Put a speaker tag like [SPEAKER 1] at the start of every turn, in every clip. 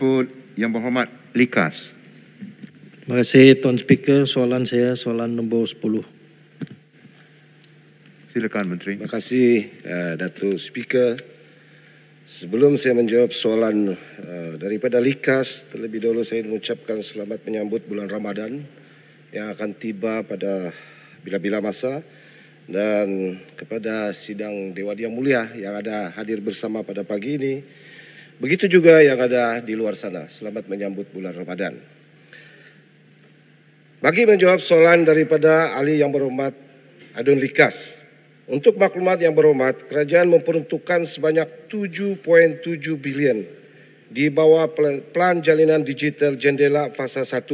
[SPEAKER 1] Put Yang Berhormat Likas. Terima kasih Tuan Speaker. Soalan saya
[SPEAKER 2] soalan nombor 10. Silakan Menteri. Terima kasih uh, Datuk Speaker. Sebelum saya menjawab soalan uh, daripada Likas, terlebih dahulu saya mengucapkan selamat menyambut bulan Ramadan yang akan tiba pada bila-bila masa dan kepada sidang Dewan Yang Mulia yang ada hadir bersama pada pagi ini Begitu juga yang ada di luar sana. Selamat menyambut bulan Ramadan. Bagi menjawab soalan daripada Ali yang berhormat Adun Likas, untuk maklumat yang berhormat, kerajaan memperuntukkan sebanyak 7.7 bilion di bawah Plan Jalinan Digital Jendela Fasa 1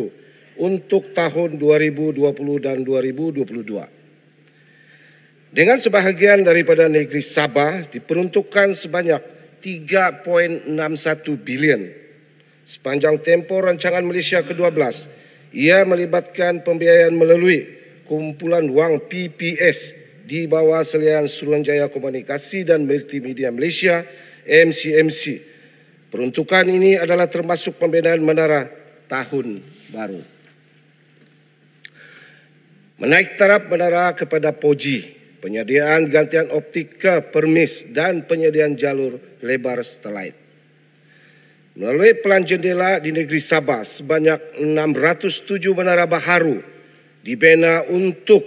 [SPEAKER 2] untuk tahun 2020 dan 2022. Dengan sebahagian daripada negeri Sabah diperuntukkan sebanyak 3.61 bilion. Sepanjang tempo rancangan Malaysia ke-12, ia melibatkan pembiayaan melalui kumpulan wang PPS di bawah selian Suruhanjaya Komunikasi dan Multimedia Malaysia MCMC. Peruntukan ini adalah termasuk pembinaan menara tahun baru. Menaik taraf menara kepada POJI penyediaan gantian optika permis dan penyediaan jalur lebar satelit. Melalui pelan jendela di negeri Sabah sebanyak 607 menara baharu dibina untuk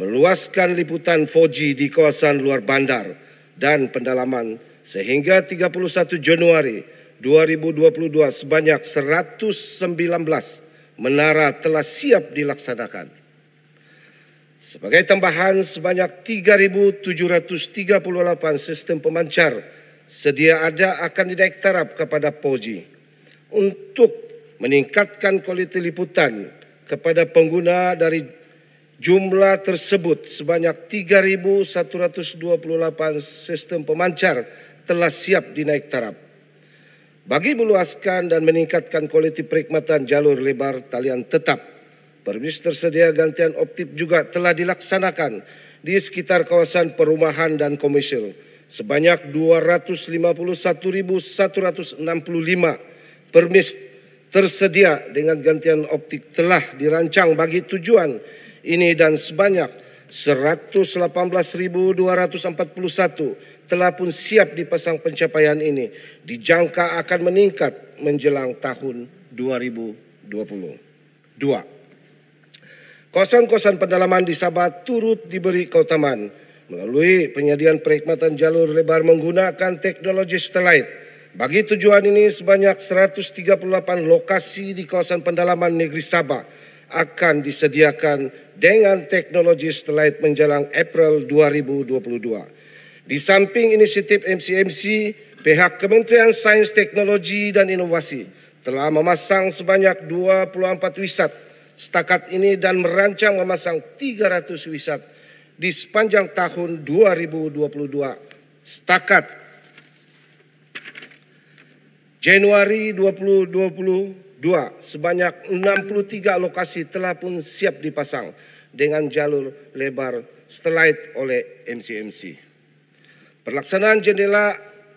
[SPEAKER 2] meluaskan liputan 4G di kawasan luar bandar dan pendalaman sehingga 31 Januari 2022 sebanyak 119 menara telah siap dilaksanakan Sebagai tambahan sebanyak 3738 sistem pemancar sedia ada akan didaftarap kepada Poji untuk meningkatkan kualiti liputan kepada pengguna dari jumlah tersebut sebanyak 3128 sistem pemancar telah siap dinaik dinaiktarap. Bagi meluaskan dan meningkatkan kualiti perkhidmatan jalur lebar talian tetap Permis tersedia gantian optip juga telah dilaksanakan di sekitar kawasan perumahan dan komersil sebanyak 251.165 permis tersedia dengan gantian optik telah dirancang bagi tujuan ini dan sebanyak 118.241 telah pun siap dipasang pencapaian ini dijangka akan meningkat menjelang tahun 2022. Dua. Kosan-kosan pendalaman di Sabah turut diberi keutamaan melalui penyediaan perkhidmatan jalur lebar menggunakan teknologi satelit. Bagi tujuan ini sebanyak 138 lokasi di kawasan pendalaman negeri Sabah akan disediakan dengan teknologi satelit menjelang April 2022. Di samping inisiatif MCMC, pihak Kementerian Sains Teknologi dan Inovasi telah memasang sebanyak 24 wisat setakat ini dan merancang memasang 300 wisat di sepanjang tahun 2022 setakat Januari 2022 sebanyak 63 lokasi telah pun siap dipasang dengan jalur lebar setelah oleh MCMC. Pelaksanaan jendela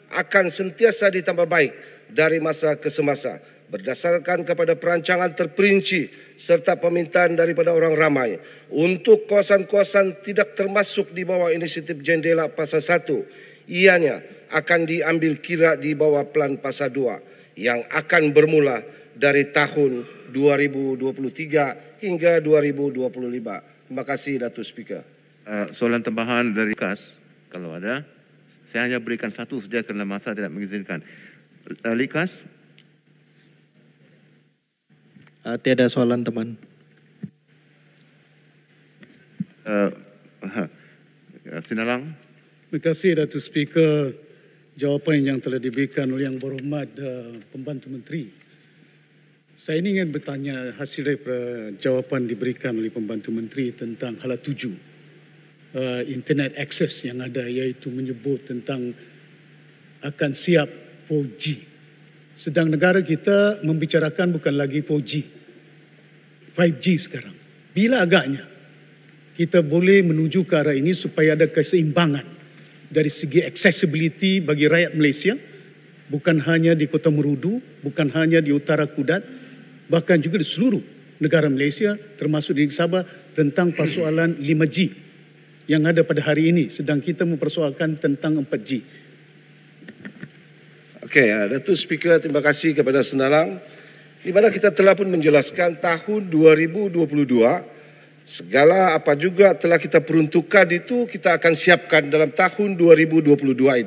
[SPEAKER 2] akan sentiasa ditambah baik dari masa ke semasa berdasarkan kepada perancangan terperinci serta permintaan daripada orang ramai untuk kawasan-kawasan tidak termasuk di bawah inisiatif jendela pasal 1 ianya akan diambil kira di bawah plan pasal 2 yang akan bermula dari tahun 2023 hingga 2025. Terima kasih Datuk Speaker. Uh, soalan tambahan dari Kas kalau ada. Saya hanya berikan satu saja kerana masa tidak mengizinkan. Eh, Likas, Uh, tiada soalan teman. Uh, uh, Sinalang.
[SPEAKER 1] Terima kasih Datuk Speaker jawapan yang telah diberikan oleh Yang Berhormat uh, Pembantu Menteri. Saya ini ingin bertanya hasil daripada jawapan diberikan oleh Pembantu Menteri tentang hala tuju uh, internet access yang ada iaitu menyebut tentang akan siap 4G sedang negara kita membicarakan bukan lagi 4G. 5G sekarang. Bila agaknya kita boleh menuju ke arah ini supaya ada keseimbangan dari segi accessibility bagi rakyat Malaysia bukan hanya di Kota Merudu, bukan hanya di Utara Kudat, bahkan juga di seluruh negara Malaysia termasuk di Sabah tentang persoalan 5G yang ada pada hari ini sedang kita mempersoalkan tentang
[SPEAKER 2] 4G. Oke, okay, ya. Datuk Speaker, terima kasih kepada Senalang. Di mana kita telah pun menjelaskan tahun 2022 segala apa juga telah kita peruntukkan itu kita akan siapkan dalam tahun 2022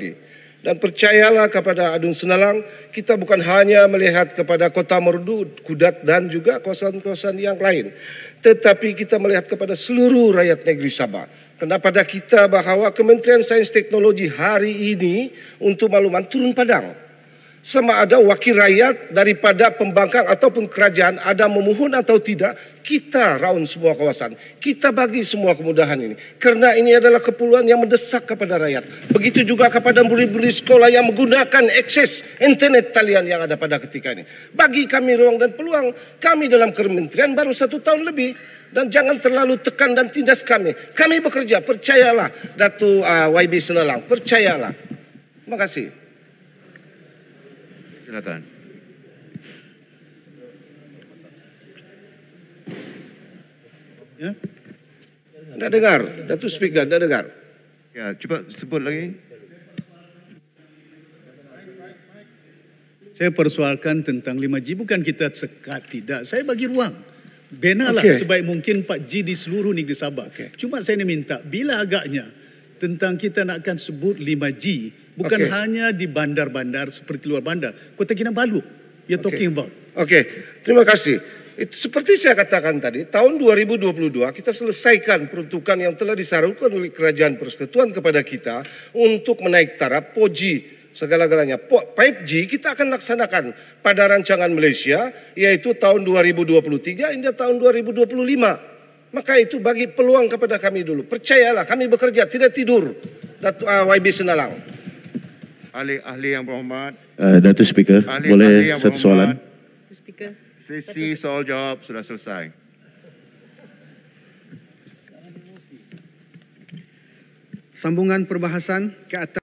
[SPEAKER 2] ini. Dan percayalah kepada Adun Senalang, kita bukan hanya melihat kepada kota Merdu, Kudat dan juga kawasan-kawasan yang lain. Tetapi kita melihat kepada seluruh rakyat negeri Sabah. Kenapa pada kita bahawa Kementerian Sains Teknologi hari ini untuk makluman turun padang sama ada wakil rakyat daripada pembangkang ataupun kerajaan ada memohon atau tidak, kita raun semua kawasan. Kita bagi semua kemudahan ini. Karena ini adalah keperluan yang mendesak kepada rakyat. Begitu juga kepada murid-murid sekolah yang menggunakan akses internet talian yang ada pada ketika ini. Bagi kami ruang dan peluang, kami dalam kementerian baru satu tahun lebih. Dan jangan terlalu tekan dan tindas kami. Kami bekerja, percayalah. Datu uh, ah, YB Senalang, percayalah. Terima kasih silakan. Ya? Tidak dengar, Datuk Speaker, tidak dengar. Ya, coba sebut lagi.
[SPEAKER 1] Saya persoalkan tentang 5G, bukan kita sekat, tidak. Saya bagi ruang. Benalah okay. sebaik mungkin 4G di seluruh negeri Sabah. Okay. Cuma saya ini minta, bila agaknya tentang kita nakkan sebut 5G, Bukan okay. hanya di bandar-bandar seperti luar bandar. Kota Kinabalu you're okay.
[SPEAKER 2] talking about. Oke, okay. terima kasih. Itu seperti saya katakan tadi, tahun 2022 kita selesaikan peruntukan yang telah disarankan oleh Kerajaan Persekutuan kepada kita untuk menaik taraf POJI segala-galanya. 5G kita akan laksanakan pada rancangan Malaysia yaitu tahun 2023 hingga tahun 2025. Maka itu bagi peluang kepada kami dulu. Percayalah kami bekerja tidak tidur. Datu uh, ah, YB Senalang. ahli-ahli yang berhormat.
[SPEAKER 1] Uh, eh, Datuk Speaker, ahli, boleh ahli satu soalan?
[SPEAKER 2] Speaker. Sesi soal jawab sudah selesai.
[SPEAKER 1] Sambungan perbahasan ke atas.